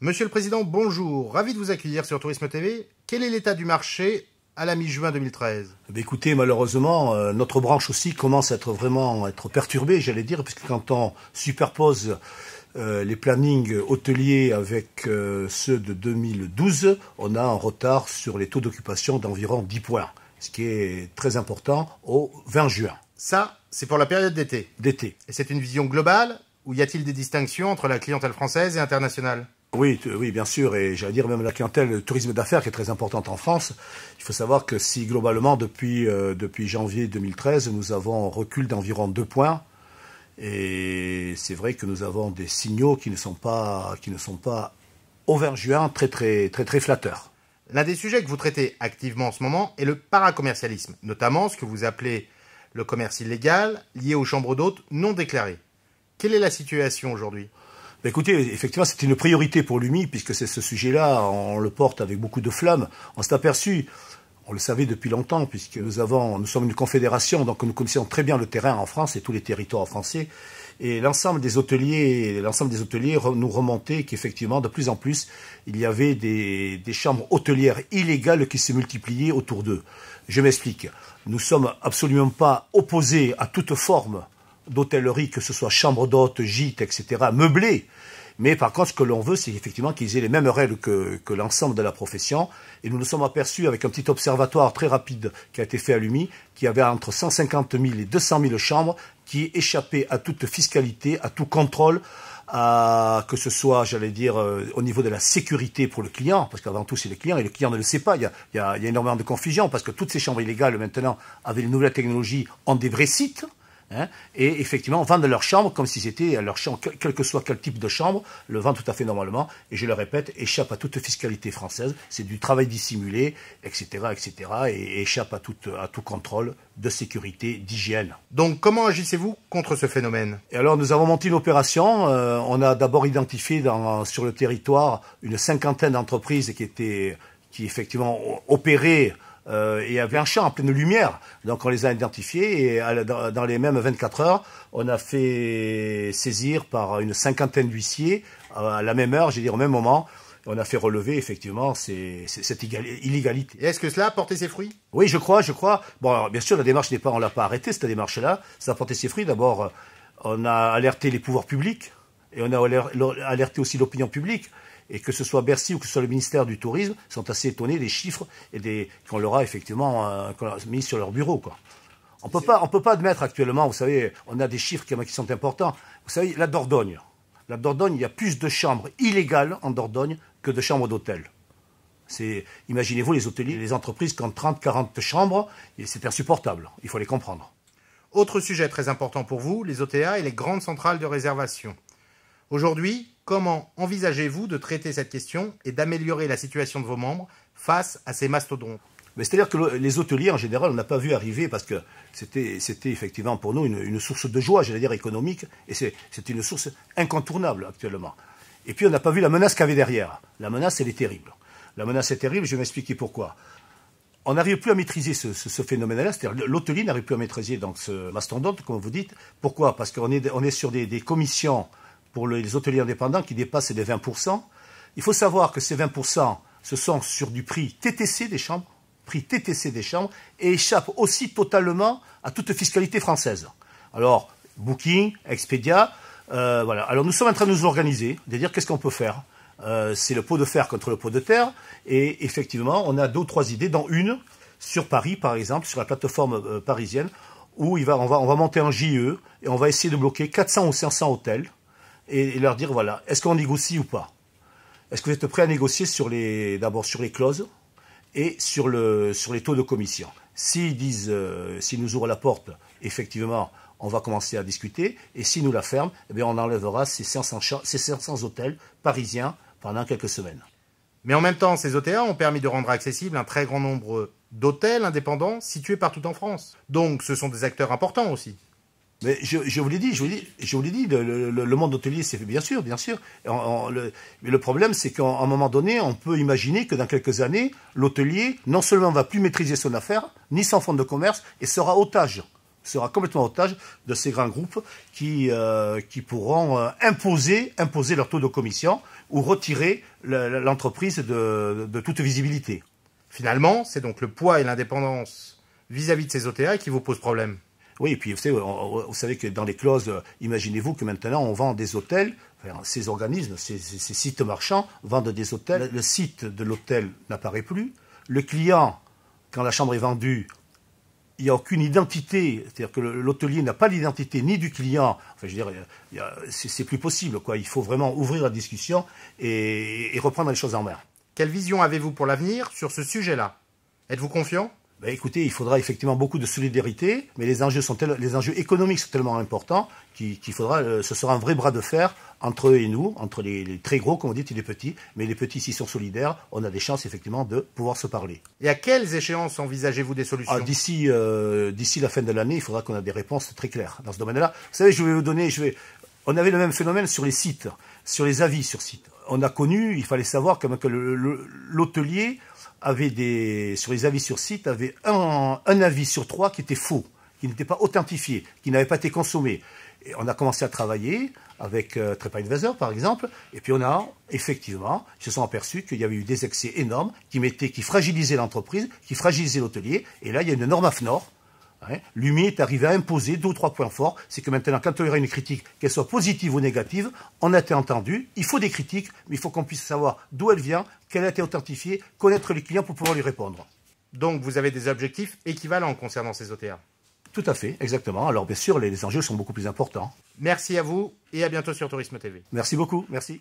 Monsieur le Président, bonjour. Ravi de vous accueillir sur Tourisme TV. Quel est l'état du marché à la mi-juin 2013 eh Écoutez, malheureusement, euh, notre branche aussi commence à être vraiment être perturbée, j'allais dire, puisque quand on superpose euh, les plannings hôteliers avec euh, ceux de 2012, on a un retard sur les taux d'occupation d'environ 10 points ce qui est très important, au 20 juin. Ça, c'est pour la période d'été. D'été. Et c'est une vision globale ou y a-t-il des distinctions entre la clientèle française et internationale oui, oui, bien sûr, et j'allais dire même la clientèle, tourisme d'affaires qui est très importante en France. Il faut savoir que si globalement, depuis, euh, janvier 2013, nous avons recul d'environ deux points, et c'est vrai que nous avons des signaux qui ne sont pas, au 20 juin très, très, très flatteurs. L'un des sujets que vous traitez activement en ce moment est le paracommercialisme, notamment ce que vous appelez le commerce illégal lié aux chambres d'hôtes non déclarées. Quelle est la situation aujourd'hui bah, écoutez, effectivement, c'est une priorité pour l'UMI, puisque c'est ce sujet-là, on le porte avec beaucoup de flamme. On s'est aperçu on le savait depuis longtemps, puisque nous, nous sommes une confédération, donc nous connaissons très bien le terrain en France et tous les territoires français. Et l'ensemble des hôteliers, l'ensemble des hôteliers nous remontait qu'effectivement, de plus en plus, il y avait des, chambres hôtelières illégales qui se multipliaient autour d'eux. Je m'explique. Nous sommes absolument pas opposés à toute forme d'hôtellerie, que ce soit chambre d'hôte, gîte, etc., meublée. Mais par contre, ce que l'on veut, c'est effectivement qu'ils aient les mêmes règles que, l'ensemble de la profession. Et nous nous sommes aperçus avec un petit observatoire très rapide qui a été fait à l'UMI, qui avait entre 150 000 et 200 000 chambres qui échappaient à toute fiscalité, à tout contrôle, à, que ce soit, j'allais dire, euh, au niveau de la sécurité pour le client, parce qu'avant tout c'est le client, et le client ne le sait pas, il y, a, y a, il y a énormément de confusion, parce que toutes ces chambres illégales maintenant, avec les nouvelles technologies, ont des vrais sites, Hein, et effectivement vendent leur chambre comme si c'était euh, leur chambre, quel que soit quel type de chambre, le vendent tout à fait normalement, et je le répète, échappe à toute fiscalité française, c'est du travail dissimulé, etc., etc., et échappe euh, à tout, contrôle de sécurité, d'hygiène. Donc comment agissez-vous contre ce phénomène Et alors nous avons monté une opération, euh, on a d'abord identifié sur le territoire une cinquantaine d'entreprises qui étaient, qui effectivement opéraient euh, et il y avait un champ en pleine lumière. Donc on les a identifiés et dans, les mêmes 24 heures, on a fait saisir par une cinquantaine d'huissiers euh, à la même heure, j'ai dire au même moment. On a fait relever effectivement cette illégalité. Est-ce que cela a porté ses fruits Oui, je crois, je crois. Bon, bien sûr, la démarche n'est pas, on l'a pas arrêtée cette démarche-là. Ça a porté ses fruits. D'abord, euh, on a alerté les pouvoirs publics et on a alerté aussi l'opinion publique et que ce soit Bercy ou que ce soit le ministère du Tourisme, sont assez étonnés des chiffres et qu'on leur a effectivement euh, mis sur leur bureau. On ne peut pas admettre actuellement. Vous savez, on a des chiffres qui, sont importants. Vous savez, la Dordogne. La Dordogne, il y a plus de chambres illégales en Dordogne que de chambres d'hôtel. imaginez-vous les hôteliers, les entreprises qui ont 30, 40 chambres, c'est insupportable. Il faut les comprendre. Autre sujet très important pour vous, les OTA et les grandes centrales de réservation. Aujourd'hui, Comment envisagez-vous de traiter cette question et d'améliorer la situation de vos membres face à ces mastodontes c'est-à-dire que les hôteliers, en général, on n'a pas vu arriver parce que c'était effectivement pour nous une, source de joie, j'allais dire économique, et c'est une source incontournable actuellement. Et puis on n'a pas vu la menace qu'il y avait derrière. La menace, elle est terrible. La menace est terrible, je vais m'expliquer pourquoi. On n'arrive plus à maîtriser ce, phénomène-là, c'est-à-dire l'hôtelier n'arrive plus à maîtriser ce mastodonte, comme vous dites. Pourquoi Parce qu'on est, sur des commissions pour les hôteliers indépendants qui dépassent les 20%. Il faut savoir que ces 20%, ce sont sur du prix TTC des chambres, prix TTC des chambres, et échappent aussi totalement à toute fiscalité française. Alors, Booking, Expedia, euh, voilà. Alors nous sommes en train de nous organiser, de dire qu'est-ce qu'on peut faire. Euh, c'est le pot de fer contre le pot de terre, et effectivement, on a deux ou trois idées, dont une sur Paris, par exemple, sur la plateforme euh, parisienne, où il va, on, va, monter un JE et on va essayer de bloquer 400 ou 500 hôtels et, leur dire, voilà, est-ce qu'on négocie ou pas Est-ce que vous êtes prêts à négocier d'abord sur les clauses et sur, les taux de commission S'ils disent, euh, nous ouvrent la porte, effectivement, on va commencer à discuter. Et s'ils nous la ferment, eh on enlèvera ces 500, ces 500 hôtels parisiens pendant quelques semaines. Mais en même temps, ces OTA ont permis de rendre accessible un très grand nombre d'hôtels indépendants situés partout en France. Donc ce sont des acteurs importants aussi. Mais je, vous l'ai dit, je vous l'ai dit, je vous l'ai dit le, monde hôtelier, c'est bien sûr, bien sûr. mais le problème, c'est qu'à un moment donné, on peut imaginer que dans quelques années, l'hôtelier, non seulement va plus maîtriser son affaire, ni son fonds de commerce, et sera otage, sera complètement otage de ces grands groupes qui, euh, qui pourront euh, imposer, imposer leur taux de commission ou retirer l'entreprise de, de toute visibilité. Finalement, c'est donc le poids et l'indépendance vis-à-vis de ces OTA qui vous posent problème. Oui, et puis vous savez, que dans les clauses, euh, imaginez-vous que maintenant on vend des hôtels, ces organismes, ces, sites marchands vendent des hôtels, le site de l'hôtel n'apparaît plus, le client, quand la chambre est vendue, il n'y a aucune identité, c'est-à-dire que l'hôtelier n'a pas l'identité ni du client. Enfin, je veux dire, c'est plus possible, quoi. Il faut vraiment ouvrir la discussion et, et reprendre les choses en main. Quelle vision avez-vous pour l'avenir sur ce sujet-là Êtes-vous confiant ben, écoutez, il faudra effectivement beaucoup de solidarité, mais les enjeux, économiques sont tellement importants qu'il faudra, euh, ce sera un vrai bras de fer entre eux et nous, entre les, très gros, comme on dit, et les petits. Mais les petits, s'ils sont solidaires, on a des chances effectivement de pouvoir se parler. Et à quelles échéances envisagez-vous des solutions ah, euh, D'ici la fin de l'année, il faudra qu'on ait des réponses très claires dans ce domaine-là. Vous savez, je vais vous donner, je vais, on avait le même phénomène sur les sites, sur les avis sur sites on a connu, il fallait savoir que, l'hôtelier avait des, sur les avis sur site, avait un, avis sur trois qui était faux, qui n'était pas authentifié, qui n'avait pas été consommé. Et on a commencé à travailler avec euh, Trepa Invasor, par exemple, et puis on a effectivement, ils se sont aperçus qu'il y avait eu des excès énormes qui, mettaient, qui fragilisaient l'entreprise, qui fragilisaient l'hôtelier, et là il y a une norme AFNOR Hein. Lumi est arrivé à imposer deux ou trois points forts. C'est que maintenant, quand on aura une critique, qu'elle soit positive ou négative, on a été entendu. Il faut des critiques, mais il faut qu'on puisse savoir d'où elle vient, qu'elle a été authentifiée, connaître les clients pour pouvoir lui répondre. Donc, vous avez des objectifs équivalents concernant ces OTA Tout à fait, exactement. Alors, bien sûr, les, les enjeux sont beaucoup plus importants. Merci à vous et à bientôt sur Tourisme TV. Merci beaucoup, merci.